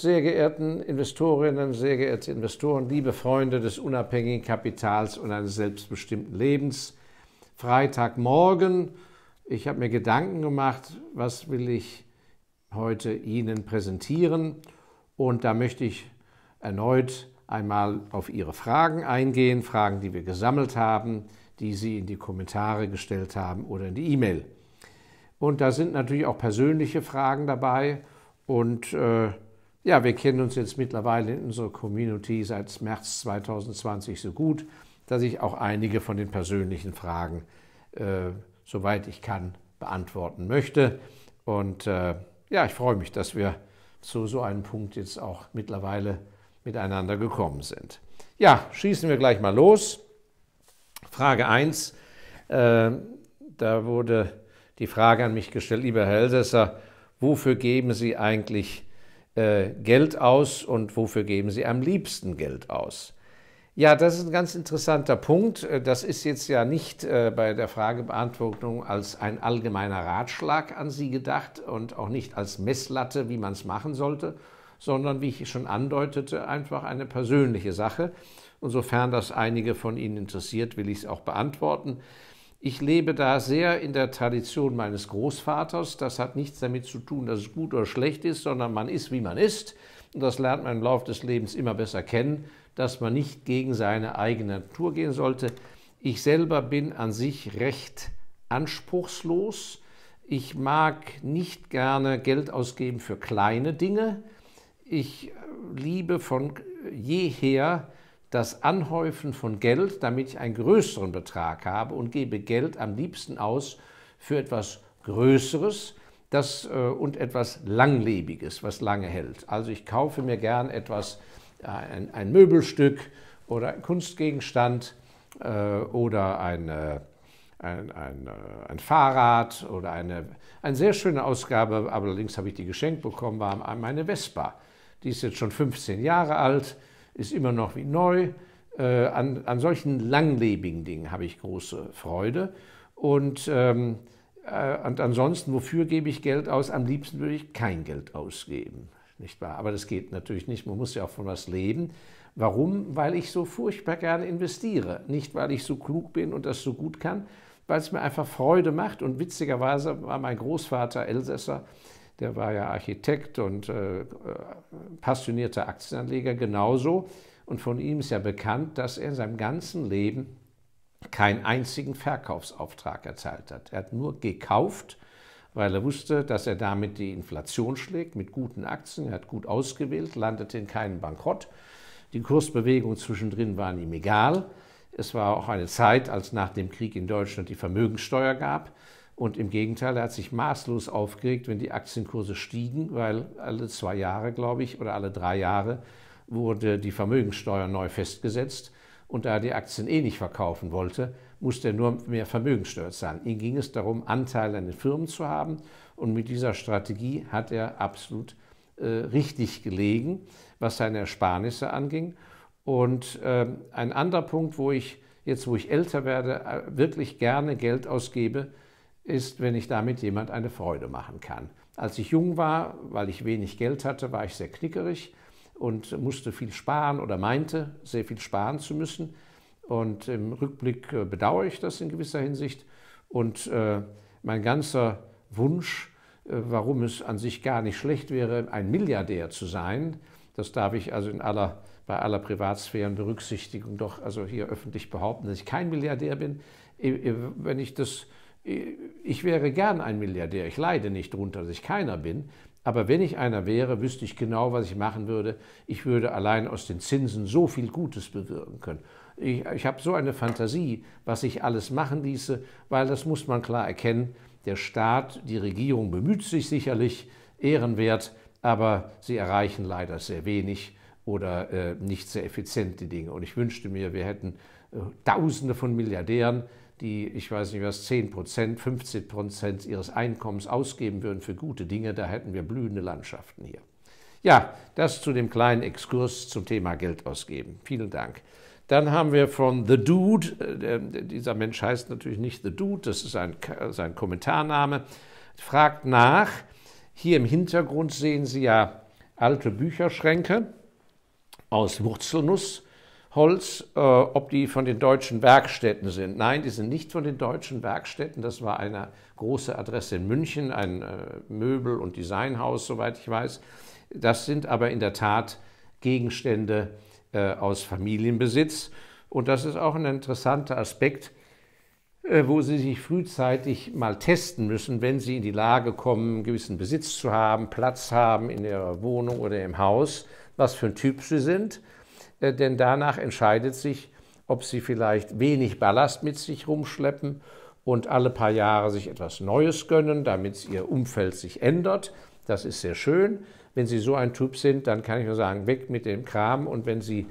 Sehr geehrten Investorinnen, sehr geehrte Investoren, liebe Freunde des unabhängigen Kapitals und eines selbstbestimmten Lebens, Freitagmorgen. Ich habe mir Gedanken gemacht, was will ich heute Ihnen präsentieren. Und da möchte ich erneut einmal auf Ihre Fragen eingehen, Fragen, die wir gesammelt haben, die Sie in die Kommentare gestellt haben oder in die E-Mail. Und da sind natürlich auch persönliche Fragen dabei und äh, ja, wir kennen uns jetzt mittlerweile in unserer Community seit März 2020 so gut, dass ich auch einige von den persönlichen Fragen, äh, soweit ich kann, beantworten möchte. Und äh, ja, ich freue mich, dass wir zu so einem Punkt jetzt auch mittlerweile miteinander gekommen sind. Ja, schießen wir gleich mal los. Frage 1, äh, da wurde die Frage an mich gestellt, lieber Herr Elsässer, wofür geben Sie eigentlich äh, Geld aus und wofür geben Sie am liebsten Geld aus? Ja, das ist ein ganz interessanter Punkt. Äh, das ist jetzt ja nicht äh, bei der Fragebeantwortung als ein allgemeiner Ratschlag an Sie gedacht und auch nicht als Messlatte, wie man es machen sollte, sondern, wie ich schon andeutete, einfach eine persönliche Sache. Und sofern das einige von Ihnen interessiert, will ich es auch beantworten. Ich lebe da sehr in der Tradition meines Großvaters. Das hat nichts damit zu tun, dass es gut oder schlecht ist, sondern man ist, wie man ist. Und das lernt man im Laufe des Lebens immer besser kennen, dass man nicht gegen seine eigene Natur gehen sollte. Ich selber bin an sich recht anspruchslos. Ich mag nicht gerne Geld ausgeben für kleine Dinge. Ich liebe von jeher das Anhäufen von Geld, damit ich einen größeren Betrag habe und gebe Geld am liebsten aus für etwas Größeres das, äh, und etwas Langlebiges, was lange hält. Also ich kaufe mir gern etwas, äh, ein, ein, Möbelstück oder ein Kunstgegenstand äh, oder eine, ein, ein, äh, ein, Fahrrad oder eine, eine sehr schöne Ausgabe, allerdings habe ich die geschenkt bekommen, war meine Vespa. Die ist jetzt schon 15 Jahre alt ist immer noch wie neu. Äh, an, an, solchen langlebigen Dingen habe ich große Freude. Und, ähm, äh, und ansonsten, wofür gebe ich Geld aus? Am liebsten würde ich kein Geld ausgeben. Nicht wahr? Aber das geht natürlich nicht. Man muss ja auch von was leben. Warum? Weil ich so furchtbar gerne investiere. Nicht, weil ich so klug bin und das so gut kann, weil es mir einfach Freude macht. Und witzigerweise war mein Großvater Elsässer der war ja Architekt und äh, passionierter Aktienanleger genauso. Und von ihm ist ja bekannt, dass er in seinem ganzen Leben keinen einzigen Verkaufsauftrag erteilt hat. Er hat nur gekauft, weil er wusste, dass er damit die Inflation schlägt mit guten Aktien. Er hat gut ausgewählt, landete in keinen Bankrott. Die Kursbewegungen zwischendrin waren ihm egal. Es war auch eine Zeit, als nach dem Krieg in Deutschland die Vermögensteuer gab. Und im Gegenteil, er hat sich maßlos aufgeregt, wenn die Aktienkurse stiegen, weil alle zwei Jahre, glaube ich, oder alle drei Jahre wurde die Vermögenssteuer neu festgesetzt. Und da er die Aktien eh nicht verkaufen wollte, musste er nur mehr Vermögenssteuer zahlen. Ihm ging es darum, Anteile an den Firmen zu haben. Und mit dieser Strategie hat er absolut äh, richtig gelegen, was seine Ersparnisse anging. Und äh, ein anderer Punkt, wo ich jetzt, wo ich älter werde, äh, wirklich gerne Geld ausgebe, ist, wenn ich damit jemand eine Freude machen kann. Als ich jung war, weil ich wenig Geld hatte, war ich sehr knickerig und musste viel sparen oder meinte, sehr viel sparen zu müssen. Und im Rückblick äh, bedauere ich das in gewisser Hinsicht. Und äh, mein ganzer Wunsch, äh, warum es an sich gar nicht schlecht wäre, ein Milliardär zu sein, das darf ich also in aller, bei aller Privatsphärenberücksichtigung doch also hier öffentlich behaupten, dass ich kein Milliardär bin. Wenn ich das ich wäre gern ein Milliardär, ich leide nicht darunter, dass ich keiner bin, aber wenn ich einer wäre, wüsste ich genau, was ich machen würde. Ich würde allein aus den Zinsen so viel Gutes bewirken können. Ich, ich habe so eine Fantasie, was ich alles machen ließe, weil das muss man klar erkennen. Der Staat, die Regierung bemüht sich sicherlich, ehrenwert, aber sie erreichen leider sehr wenig oder äh, nicht sehr effizient die Dinge. Und ich wünschte mir, wir hätten äh, Tausende von Milliardären, die, ich weiß nicht was, 10 Prozent, 15 Prozent ihres Einkommens ausgeben würden für gute Dinge, da hätten wir blühende Landschaften hier. Ja, das zu dem kleinen Exkurs zum Thema Geld ausgeben. Vielen Dank. Dann haben wir von The Dude, äh, dieser Mensch heißt natürlich nicht The Dude, das ist ein, sein Kommentarname, fragt nach, hier im Hintergrund sehen Sie ja alte Bücherschränke aus Wurzelnuss, Holz, äh, ob die von den deutschen Werkstätten sind. Nein, die sind nicht von den deutschen Werkstätten. Das war eine große Adresse in München, ein äh, Möbel- und Designhaus, soweit ich weiß. Das sind aber in der Tat Gegenstände äh, aus Familienbesitz. Und das ist auch ein interessanter Aspekt, äh, wo sie sich frühzeitig mal testen müssen, wenn sie in die Lage kommen, einen gewissen Besitz zu haben, Platz haben in ihrer Wohnung oder im Haus, was für ein Typ sie sind äh, denn danach entscheidet sich, ob sie vielleicht wenig Ballast mit sich rumschleppen und alle paar Jahre sich etwas Neues gönnen, damit ihr Umfeld sich ändert. Das ist sehr schön. Wenn Sie so ein Typ sind, dann kann ich nur sagen, weg mit dem Kram. Und wenn Sie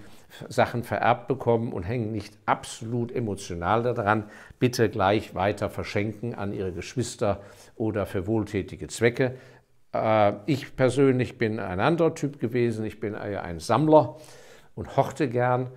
Sachen vererbt bekommen und hängen nicht absolut emotional daran, bitte gleich weiter verschenken an Ihre Geschwister oder für wohltätige Zwecke. Äh, ich persönlich bin ein anderer Typ gewesen. Ich bin eher ein Sammler und hochte gern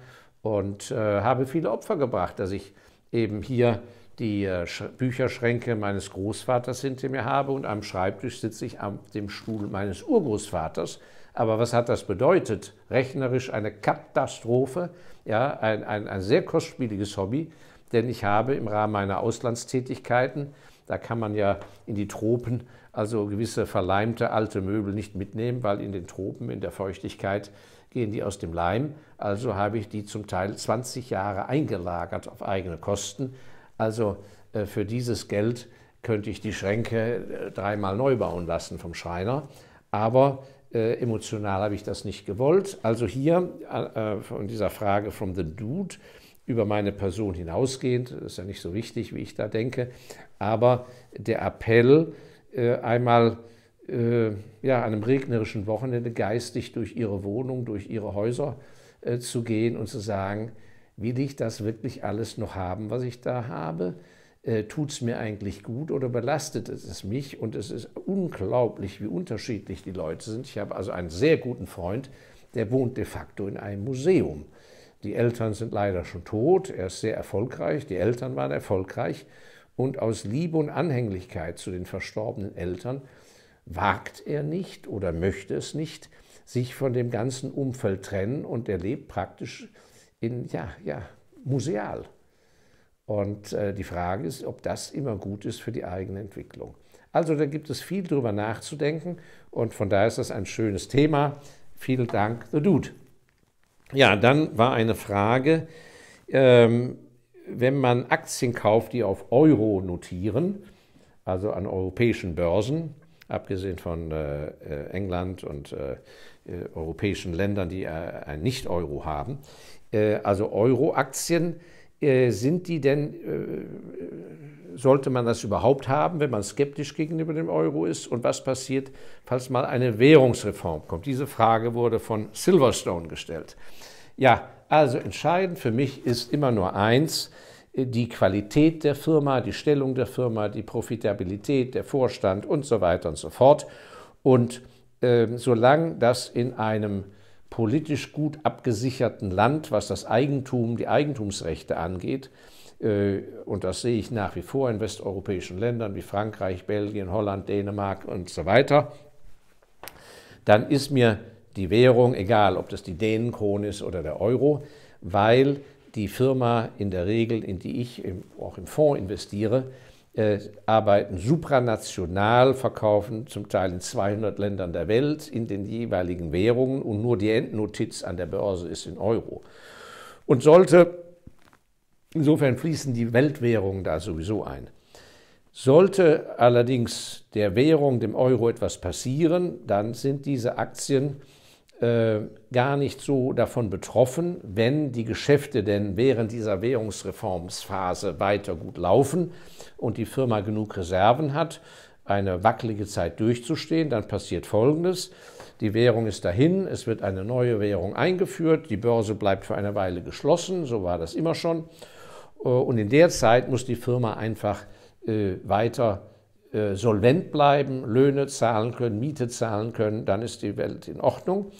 und äh, habe viele Opfer gebracht, dass ich eben hier die äh, Bücherschränke meines Großvaters hinter mir habe und am Schreibtisch sitze ich am dem Stuhl meines Urgroßvaters. Aber was hat das bedeutet? Rechnerisch eine Katastrophe, ja, ein, ein, ein sehr kostspieliges Hobby, denn ich habe im Rahmen meiner Auslandstätigkeiten, da kann man ja in die Tropen also gewisse verleimte alte Möbel nicht mitnehmen, weil in den Tropen, in der Feuchtigkeit, gehen die aus dem Leim. Also habe ich die zum Teil 20 Jahre eingelagert auf eigene Kosten. Also äh, für dieses Geld könnte ich die Schränke äh, dreimal neu bauen lassen vom Schreiner. Aber äh, emotional habe ich das nicht gewollt. Also hier äh, äh von dieser Frage from the Dude über meine Person hinausgehend, ist ja nicht so wichtig, wie ich da denke, aber der Appell, äh, einmal äh, ja, an einem regnerischen Wochenende geistig durch ihre Wohnung, durch ihre Häuser äh, zu gehen und zu sagen, will ich das wirklich alles noch haben, was ich da habe? Äh, Tut es mir eigentlich gut oder belastet es mich? Und es ist unglaublich, wie unterschiedlich die Leute sind. Ich habe also einen sehr guten Freund, der wohnt de facto in einem Museum. Die Eltern sind leider schon tot, er ist sehr erfolgreich, die Eltern waren erfolgreich. Und aus Liebe und Anhänglichkeit zu den verstorbenen Eltern wagt er nicht oder möchte es nicht, sich von dem ganzen Umfeld trennen und er lebt praktisch in, ja, ja, museal. Und äh, die Frage ist, ob das immer gut ist für die eigene Entwicklung. Also da gibt es viel drüber nachzudenken und von daher ist das ein schönes Thema. Vielen Dank, The Dude. Ja, dann war eine Frage, ähm, wenn man Aktien kauft, die auf Euro notieren, also an europäischen Börsen, abgesehen von äh, äh, England und äh, europäischen Ländern, die ein Nicht-Euro haben. also Euro-Aktien, sind die denn, sollte man das überhaupt haben, wenn man skeptisch gegenüber dem Euro ist? Und was passiert, falls mal eine Währungsreform kommt? Diese Frage wurde von Silverstone gestellt. Ja, also entscheidend für mich ist immer nur eins, die Qualität der Firma, die Stellung der Firma, die Profitabilität, der Vorstand und so weiter und so fort. Und äh, solange das in einem politisch gut abgesicherten Land, was das Eigentum, die Eigentumsrechte angeht, äh, und das sehe ich nach wie vor in westeuropäischen Ländern wie Frankreich, Belgien, Holland, Dänemark und so weiter, dann ist mir die Währung egal, ob das die Dänenkrone ist oder der Euro, weil die Firma in der Regel, in die ich im, auch im Fonds investiere, äh, arbeiten supranational, verkaufen zum Teil in 200 Ländern der Welt in den jeweiligen Währungen und nur die Endnotiz an der Börse ist in Euro. Und sollte, insofern fließen die Weltwährungen da sowieso ein. Sollte allerdings der Währung, dem Euro, etwas passieren, dann sind diese Aktien äh, gar nicht so davon betroffen, wenn die Geschäfte denn während dieser Währungsreformsphase weiter gut laufen und die Firma genug Reserven hat, eine wackelige Zeit durchzustehen, dann passiert Folgendes. Die Währung ist dahin, es wird eine neue Währung eingeführt, die Börse bleibt für eine Weile geschlossen, so war das immer schon. Äh, und in der Zeit muss die Firma einfach äh, weiter äh, solvent bleiben, Löhne zahlen können, Miete zahlen können, dann ist die Welt in Ordnung.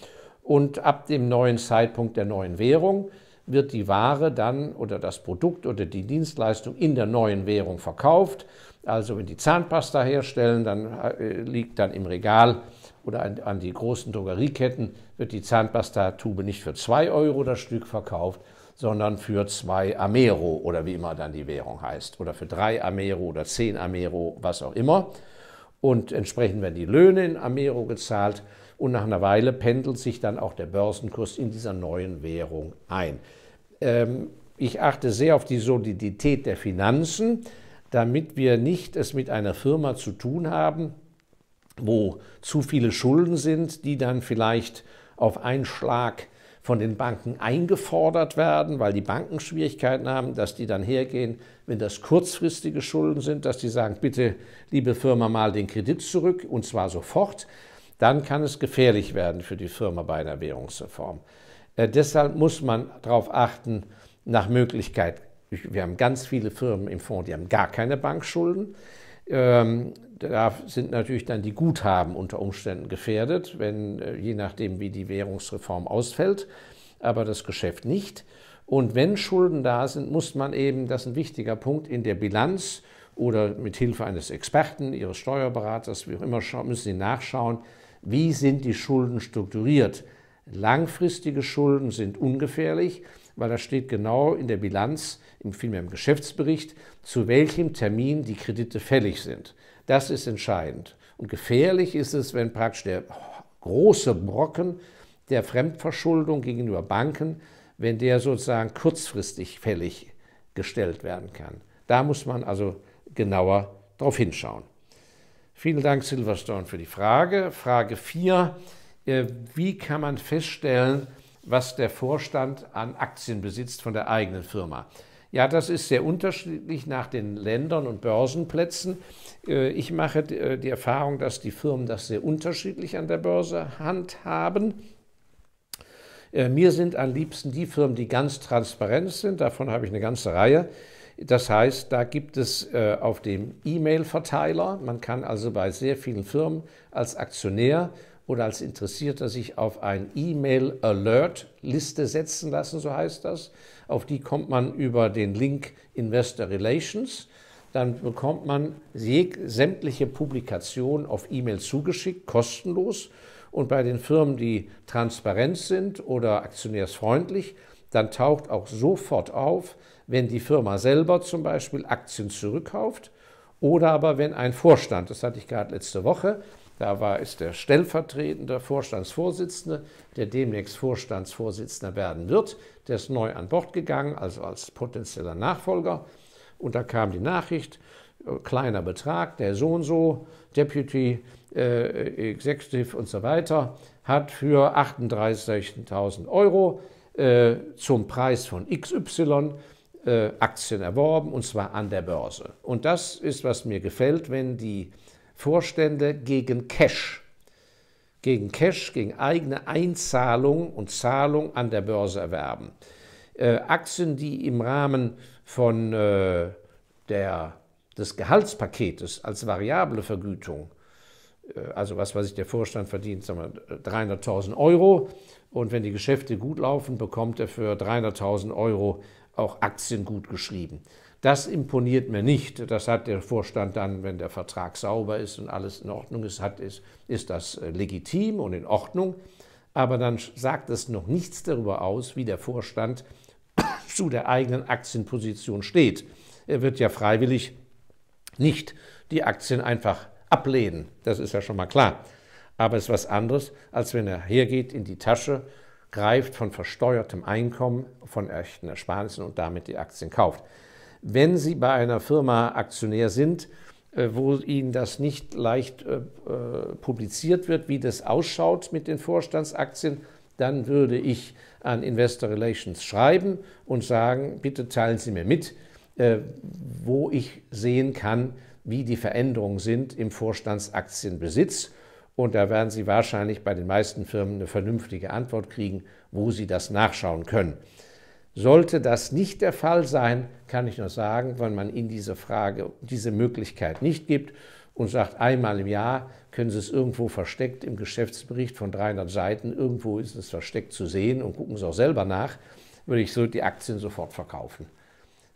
Und ab dem neuen Zeitpunkt der neuen Währung wird die Ware dann oder das Produkt oder die Dienstleistung in der neuen Währung verkauft. Also wenn die Zahnpasta herstellen, dann äh, liegt dann im Regal oder an, an die großen Drogerieketten wird die Zahnpastatube nicht für 2 Euro das Stück verkauft, sondern für zwei Amero oder wie immer dann die Währung heißt. Oder für drei Amero oder zehn Amero, was auch immer. Und entsprechend werden die Löhne in Amero gezahlt. Und nach einer Weile pendelt sich dann auch der Börsenkurs in dieser neuen Währung ein. Ähm, ich achte sehr auf die Solidität der Finanzen, damit wir nicht es mit einer Firma zu tun haben, wo zu viele Schulden sind, die dann vielleicht auf einen Schlag von den Banken eingefordert werden, weil die Banken Schwierigkeiten haben, dass die dann hergehen, wenn das kurzfristige Schulden sind, dass die sagen, bitte, liebe Firma, mal den Kredit zurück und zwar sofort, dann kann es gefährlich werden für die Firma bei einer Währungsreform. Äh, deshalb muss man darauf achten, nach Möglichkeit, wir haben ganz viele Firmen im Fonds, die haben gar keine Bankschulden. Ähm, da sind natürlich dann die Guthaben unter Umständen gefährdet, wenn, äh, je nachdem, wie die Währungsreform ausfällt, aber das Geschäft nicht. Und wenn Schulden da sind, muss man eben, das ist ein wichtiger Punkt, in der Bilanz oder mit Hilfe eines Experten, Ihres Steuerberaters, wie auch immer, müssen Sie nachschauen, wie sind die Schulden strukturiert. Langfristige Schulden sind ungefährlich, weil da steht genau in der Bilanz, vielmehr im Geschäftsbericht, zu welchem Termin die Kredite fällig sind. Das ist entscheidend. Und gefährlich ist es, wenn praktisch der große Brocken der Fremdverschuldung gegenüber Banken, wenn der sozusagen kurzfristig fällig gestellt werden kann. Da muss man also genauer drauf hinschauen. Vielen Dank, Silverstone, für die Frage. Frage 4. Äh, wie kann man feststellen, was der Vorstand an Aktien besitzt von der eigenen Firma. Ja, das ist sehr unterschiedlich nach den Ländern und Börsenplätzen. Äh, ich mache äh, die Erfahrung, dass die Firmen das sehr unterschiedlich an der Börse handhaben. Mir sind am liebsten die Firmen, die ganz transparent sind. Davon habe ich eine ganze Reihe. Das heißt, da gibt es auf dem E-Mail-Verteiler, man kann also bei sehr vielen Firmen als Aktionär oder als Interessierter sich auf ein E-Mail-Alert-Liste setzen lassen, so heißt das. Auf die kommt man über den Link Investor Relations. Dann bekommt man sämtliche Publikationen auf E-Mail zugeschickt, kostenlos. Und bei den Firmen, die transparent sind oder aktionärsfreundlich, dann taucht auch sofort auf, wenn die Firma selber zum Beispiel Aktien zurückkauft oder aber wenn ein Vorstand, das hatte ich gerade letzte Woche, da war, ist der stellvertretende Vorstandsvorsitzende, der demnächst Vorstandsvorsitzender werden wird. Der ist neu an Bord gegangen, also als potenzieller Nachfolger. Und da kam die Nachricht, äh, kleiner Betrag, der so und so, Deputy äh, Executive und so weiter, hat für 38.000 Euro äh, zum Preis von XY äh, Aktien erworben, und zwar an der Börse. Und das ist, was mir gefällt, wenn die Vorstände gegen Cash, gegen Cash, gegen eigene Einzahlung und Zahlung an der Börse erwerben. Äh, Aktien, die im Rahmen von äh, der, des Gehaltspaketes als variable Vergütung, äh, also was weiß ich, der Vorstand verdient 300.000 Euro und wenn die Geschäfte gut laufen, bekommt er für 300.000 Euro auch Aktien gut geschrieben. Das imponiert mir nicht. Das hat der Vorstand dann, wenn der Vertrag sauber ist und alles in Ordnung ist, hat, ist, ist das äh, legitim und in Ordnung. Aber dann sagt es noch nichts darüber aus, wie der Vorstand zu der eigenen Aktienposition steht. Er wird ja freiwillig nicht die Aktien einfach ablehnen. Das ist ja schon mal klar. Aber es ist was anderes, als wenn er hergeht in die Tasche, greift von versteuertem Einkommen, von echten Ersparnissen und damit die Aktien kauft wenn Sie bei einer Firma Aktionär sind, äh, wo Ihnen das nicht leicht äh, äh, publiziert wird, wie das ausschaut mit den Vorstandsaktien, dann würde ich an Investor Relations schreiben und sagen, bitte teilen Sie mir mit, äh, wo ich sehen kann, wie die Veränderungen sind im Vorstandsaktienbesitz. Und da werden Sie wahrscheinlich bei den meisten Firmen eine vernünftige Antwort kriegen, wo Sie das nachschauen können. Sollte das nicht der Fall sein, kann ich nur sagen, wenn man Ihnen diese Frage, diese Möglichkeit nicht gibt und sagt, einmal im Jahr können Sie es irgendwo versteckt im Geschäftsbericht von 300 Seiten, irgendwo ist es versteckt zu sehen und gucken Sie auch selber nach, würde ich so die Aktien sofort verkaufen.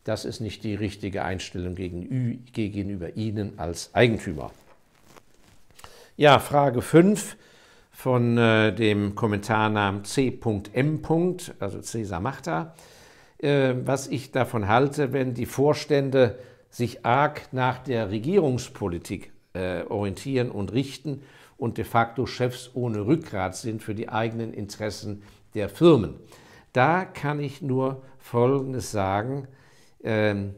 Das ist nicht die richtige Einstellung gegenüber Ihnen als Eigentümer. Ja, Frage 5 von äh, dem Kommentarnamen C.M. also Cesar Machta, äh, was ich davon halte, wenn die Vorstände sich arg nach der Regierungspolitik äh, orientieren und richten und de facto Chefs ohne Rückgrat sind für die eigenen Interessen der Firmen. Da kann ich nur Folgendes sagen. Ähm,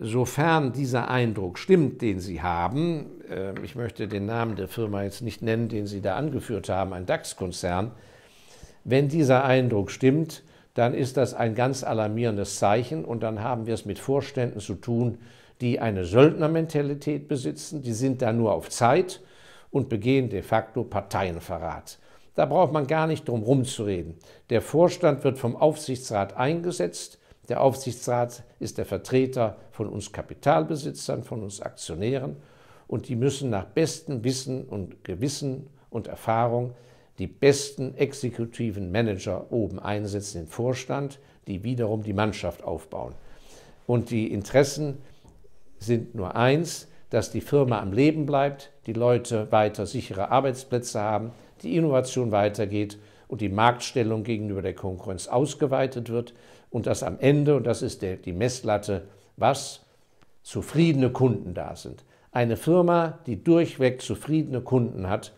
sofern dieser Eindruck stimmt, den Sie haben, ähm, ich möchte den Namen der Firma jetzt nicht nennen, den Sie da angeführt haben, ein DAX-Konzern, wenn dieser Eindruck stimmt, dann ist das ein ganz alarmierendes Zeichen und dann haben wir es mit Vorständen zu tun, die eine Söldnermentalität besitzen, die sind da nur auf Zeit und begehen de facto Parteienverrat. Da braucht man gar nicht drum rumzureden. Der Vorstand wird vom Aufsichtsrat eingesetzt, der Aufsichtsrat ist der Vertreter von uns Kapitalbesitzern, von uns Aktionären und die müssen nach bestem Wissen und Gewissen und Erfahrung die besten exekutiven Manager oben einsetzen, den Vorstand, die wiederum die Mannschaft aufbauen. Und die Interessen sind nur eins, dass die Firma am Leben bleibt, die Leute weiter sichere Arbeitsplätze haben, die Innovation weitergeht und die Marktstellung gegenüber der Konkurrenz ausgeweitet wird, und dass am Ende, und das ist der, die Messlatte, was zufriedene Kunden da sind. Eine Firma, die durchweg zufriedene Kunden hat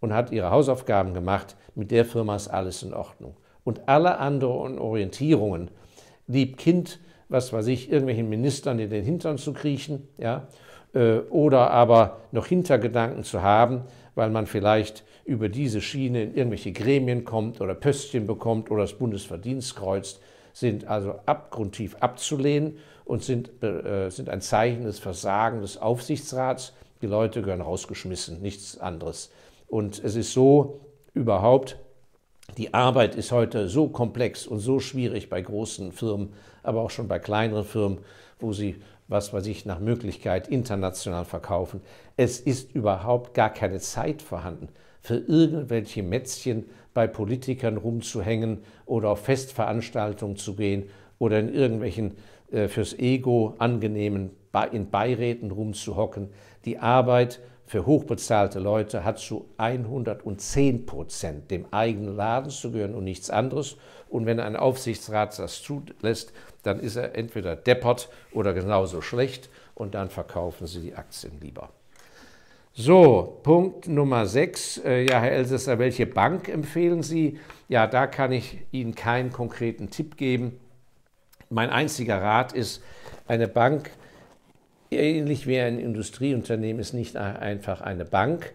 und hat ihre Hausaufgaben gemacht, mit der Firma ist alles in Ordnung. Und alle anderen Orientierungen, lieb Kind, was weiß ich, irgendwelchen Ministern in den Hintern zu kriechen, ja, äh, oder aber noch Hintergedanken zu haben, weil man vielleicht über diese Schiene in irgendwelche Gremien kommt oder Pöstchen bekommt oder das Bundesverdienst kreuzt, sind also abgrundtief abzulehnen und sind, äh, sind ein Zeichen des Versagens des Aufsichtsrats. Die Leute gehören rausgeschmissen, nichts anderes. Und es ist so überhaupt, die Arbeit ist heute so komplex und so schwierig bei großen Firmen, aber auch schon bei kleineren Firmen, wo sie was weiß ich, nach Möglichkeit international verkaufen. Es ist überhaupt gar keine Zeit vorhanden für irgendwelche Mätzchen, bei Politikern rumzuhängen oder auf Festveranstaltungen zu gehen oder in irgendwelchen äh, fürs Ego angenehmen in Beiräten rumzuhocken. Die Arbeit für hochbezahlte Leute hat zu 110 Prozent dem eigenen Laden zu gehören und nichts anderes. Und wenn ein Aufsichtsrat das zulässt, dann ist er entweder deppert oder genauso schlecht und dann verkaufen sie die Aktien lieber. So, Punkt Nummer 6. Äh, ja, Herr Elsässer, welche Bank empfehlen Sie? Ja, da kann ich Ihnen keinen konkreten Tipp geben. Mein einziger Rat ist, eine Bank, ähnlich wie ein Industrieunternehmen, ist nicht einfach eine Bank.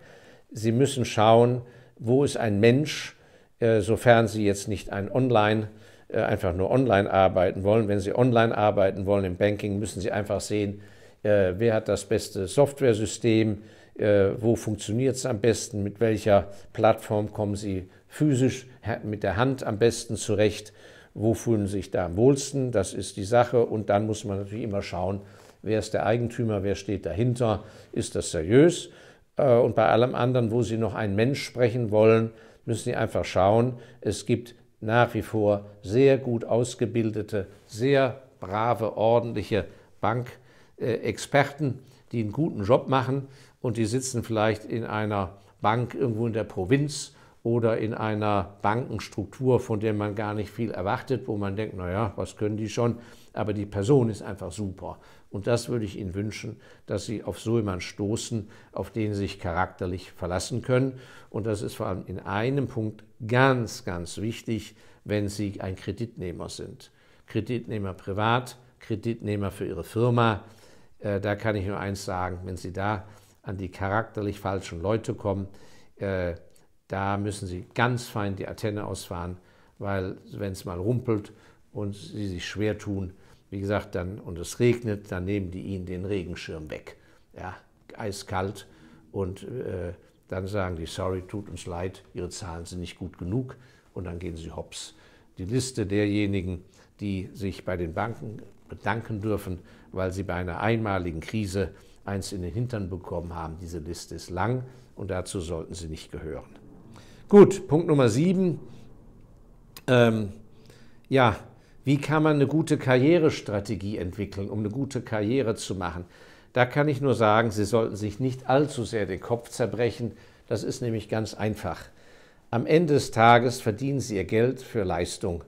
Sie müssen schauen, wo ist ein Mensch, äh, sofern Sie jetzt nicht ein Online, äh, einfach nur online arbeiten wollen. Wenn Sie online arbeiten wollen im Banking, müssen Sie einfach sehen, wer hat das beste Softwaresystem, äh, wo funktioniert es am besten, mit welcher Plattform kommen Sie physisch mit der Hand am besten zurecht, wo fühlen Sie sich da am wohlsten, das ist die Sache. Und dann muss man natürlich immer schauen, wer ist der Eigentümer, wer steht dahinter, ist das seriös. Äh, und bei allem anderen, wo Sie noch einen Mensch sprechen wollen, müssen Sie einfach schauen, es gibt nach wie vor sehr gut ausgebildete, sehr brave, ordentliche Bankexperten, äh, die einen guten Job machen und die sitzen vielleicht in einer Bank irgendwo in der Provinz oder in einer Bankenstruktur, von der man gar nicht viel erwartet, wo man denkt, naja, was können die schon, aber die Person ist einfach super. Und das würde ich Ihnen wünschen, dass Sie auf so jemanden stoßen, auf den Sie sich charakterlich verlassen können. Und das ist vor allem in einem Punkt ganz, ganz wichtig, wenn Sie ein Kreditnehmer sind. Kreditnehmer privat, Kreditnehmer für Ihre Firma. Äh, da kann ich nur eins sagen, wenn Sie da an die charakterlich falschen Leute kommen, äh, da müssen Sie ganz fein die Antenne ausfahren, weil wenn es mal rumpelt und Sie sich schwer tun, wie gesagt, dann, und es regnet, dann nehmen die Ihnen den Regenschirm weg. Ja, eiskalt und äh, dann sagen die, sorry, tut uns leid, Ihre Zahlen sind nicht gut genug und dann gehen Sie hops. Die Liste derjenigen, die sich bei den Banken bedanken dürfen, weil sie bei einer einmaligen Krise eins in den Hintern bekommen haben. Diese Liste ist lang und dazu sollten sie nicht gehören. Gut, Punkt Nummer sieben. Ähm, ja, wie kann man eine gute Karrierestrategie entwickeln, um eine gute Karriere zu machen? Da kann ich nur sagen, Sie sollten sich nicht allzu sehr den Kopf zerbrechen. Das ist nämlich ganz einfach. Am Ende des Tages verdienen Sie Ihr Geld für Leistung.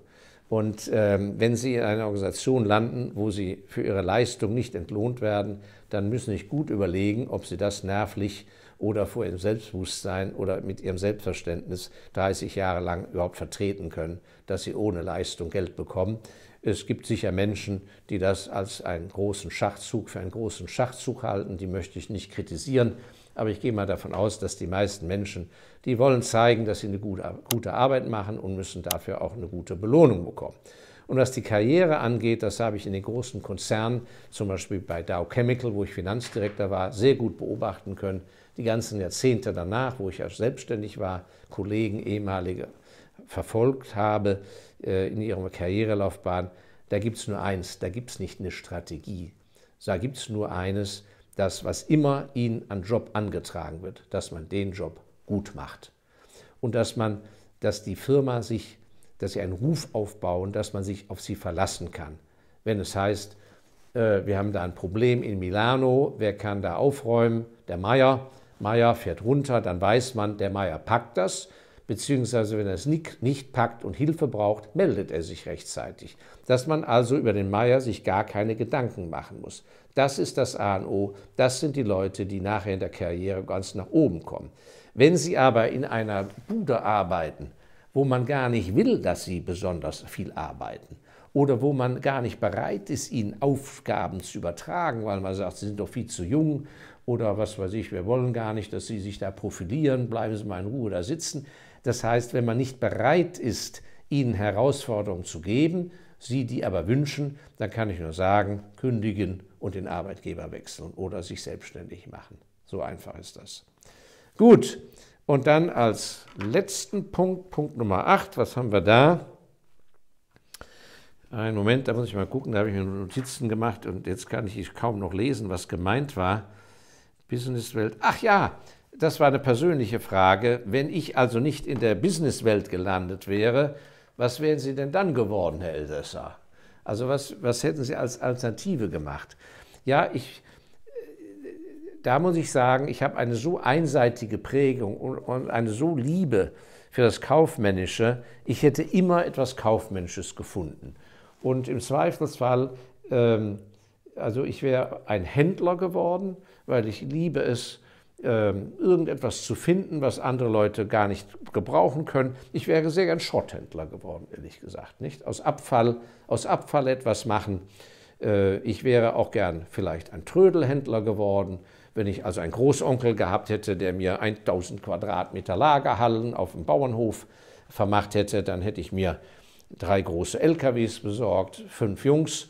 Und ähm, wenn Sie in einer Organisation landen, wo Sie für Ihre Leistung nicht entlohnt werden, dann müssen Sie sich gut überlegen, ob Sie das nervlich oder vor Ihrem Selbstbewusstsein oder mit Ihrem Selbstverständnis 30 Jahre lang überhaupt vertreten können, dass Sie ohne Leistung Geld bekommen. Es gibt sicher Menschen, die das als einen großen Schachzug für einen großen Schachzug halten, die möchte ich nicht kritisieren. Aber ich gehe mal davon aus, dass die meisten Menschen, die wollen zeigen, dass sie eine gute, gute Arbeit machen und müssen dafür auch eine gute Belohnung bekommen. Und was die Karriere angeht, das habe ich in den großen Konzernen, zum Beispiel bei Dow Chemical, wo ich Finanzdirektor war, sehr gut beobachten können. Die ganzen Jahrzehnte danach, wo ich als selbstständig war, Kollegen, ehemalige verfolgt habe äh, in ihrer Karrierelaufbahn, da gibt es nur eins, da gibt es nicht eine Strategie. Da gibt es nur eines, dass was immer ihnen an Job angetragen wird, dass man den Job gut macht. Und dass man, dass die Firma sich dass sie einen Ruf aufbauen, dass man sich auf sie verlassen kann. Wenn es heißt, äh, wir haben da ein Problem in Milano, wer kann da aufräumen? Der Meier. Meier fährt runter, dann weiß man, der Meier packt das, beziehungsweise wenn er es nicht, nicht packt und Hilfe braucht, meldet er sich rechtzeitig. Dass man also über den Meier sich gar keine Gedanken machen muss. Das ist das A und O, das sind die Leute, die nachher in der Karriere ganz nach oben kommen. Wenn sie aber in einer Bude arbeiten, wo man gar nicht will, dass sie besonders viel arbeiten oder wo man gar nicht bereit ist, ihnen Aufgaben zu übertragen, weil man sagt, sie sind doch viel zu jung oder was weiß ich, wir wollen gar nicht, dass sie sich da profilieren, bleiben sie mal in Ruhe da sitzen. Das heißt, wenn man nicht bereit ist, ihnen Herausforderungen zu geben, sie die aber wünschen, dann kann ich nur sagen, kündigen und den Arbeitgeber wechseln oder sich selbstständig machen. So einfach ist das. Gut, und dann als letzten Punkt, Punkt Nummer 8, was haben wir da? Einen Moment, da muss ich mal gucken, da habe ich mir Notizen gemacht und jetzt kann ich kaum noch lesen, was gemeint war. Businesswelt, ach ja, das war eine persönliche Frage. Wenn ich also nicht in der Businesswelt gelandet wäre, was wären Sie denn dann geworden, Herr Elsässer? Also was, was hätten Sie als Alternative gemacht? Ja, ich da muss ich sagen, ich habe eine so einseitige Prägung und, eine so Liebe für das Kaufmännische. Ich hätte immer etwas Kaufmännisches gefunden. Und im Zweifelsfall, ähm, also ich wäre ein Händler geworden, weil ich liebe es, ähm, irgendetwas zu finden, was andere Leute gar nicht gebrauchen können. Ich wäre sehr gern Schrotthändler geworden, ehrlich gesagt. Nicht? Aus, Abfall, aus Abfall etwas machen. Äh, ich wäre auch gern vielleicht ein Trödelhändler geworden wenn ich also einen Großonkel gehabt hätte, der mir 1000 Quadratmeter Lagerhallen auf dem Bauernhof vermacht hätte, dann hätte ich mir drei große LKWs besorgt, fünf Jungs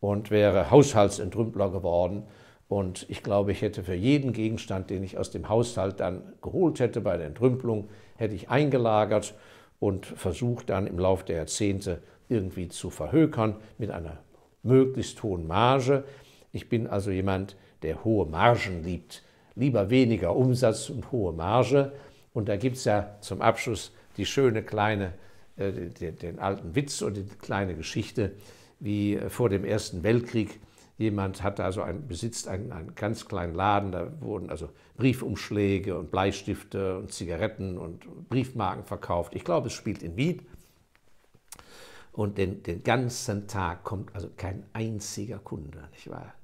und wäre Haushaltsentrümpler geworden. Und ich glaube, ich hätte für jeden Gegenstand, den ich aus dem Haushalt dann geholt hätte bei der Entrümpelung, hätte ich eingelagert und versucht dann im Laufe der Jahrzehnte irgendwie zu verhökern mit einer möglichst hohen Marge. Ich bin also jemand, der hohe Margen liebt. Lieber weniger Umsatz und hohe Marge. Und da gibt es ja zum Abschluss die schöne kleine, äh, den, alten Witz und die kleine Geschichte, wie äh, vor dem Ersten Weltkrieg jemand hat also ein, besitzt einen, einen ganz kleinen Laden, da wurden also Briefumschläge und Bleistifte und Zigaretten und Briefmarken verkauft. Ich glaube, es spielt in Wien. Und den, den ganzen Tag kommt also kein einziger Kunde, nicht wahr?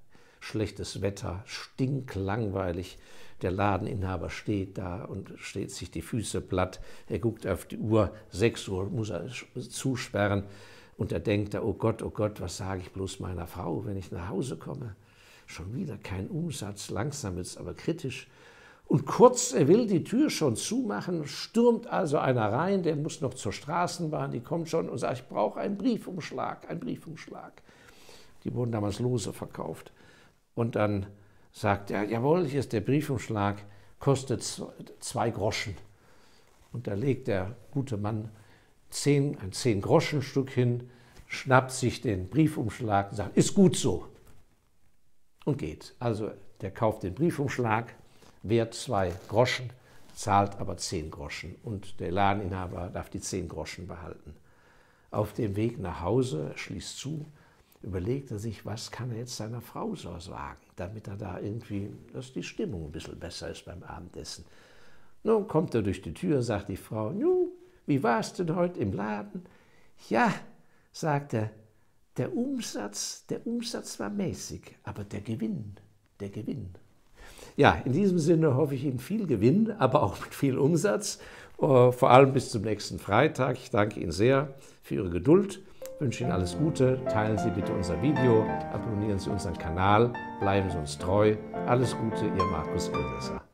schlechtes Wetter, stinklangweilig. Der Ladeninhaber steht da und steht sich die Füße platt. Er guckt auf die Uhr, 6 Uhr muss er zusperren. Und er denkt da, oh Gott, oh Gott, was sage ich bloß meiner Frau, wenn ich nach Hause komme? Schon wieder kein Umsatz, langsam es aber kritisch. Und kurz, er will die Tür schon zumachen, stürmt also einer rein, der muss noch zur Straßenbahn, die kommt schon und sagt, ich brauche einen Briefumschlag, einen Briefumschlag. Die wurden damals lose verkauft. Und dann sagt er, jawohl, hier ist der Briefumschlag, kostet zwei Groschen. Und da legt der gute Mann zehn, ein Zehn-Groschen-Stück hin, schnappt sich den Briefumschlag und sagt, ist gut so. Und geht. Also der kauft den Briefumschlag, wert zwei Groschen, zahlt aber zehn Groschen. Und der Ladeninhaber darf die zehn Groschen behalten. Auf dem Weg nach Hause, schließt zu, überlegt er sich, was kann er jetzt seiner Frau so sagen, damit er da irgendwie, dass die Stimmung ein bisschen besser ist beim Abendessen. Nun kommt er durch die Tür, sagt die Frau, nu, wie war's denn heute im Laden? Ja, sagt er, der Umsatz, der Umsatz war mäßig, aber der Gewinn, der Gewinn. Ja, in diesem Sinne hoffe ich Ihnen viel Gewinn, aber auch mit viel Umsatz, äh, vor allem bis zum nächsten Freitag. Ich danke Ihnen sehr für Ihre Geduld wünsche Ihnen alles Gute, teilen Sie bitte unser Video, abonnieren Sie unseren Kanal, bleiben Sie uns treu. Alles Gute, Ihr Markus Ildeser.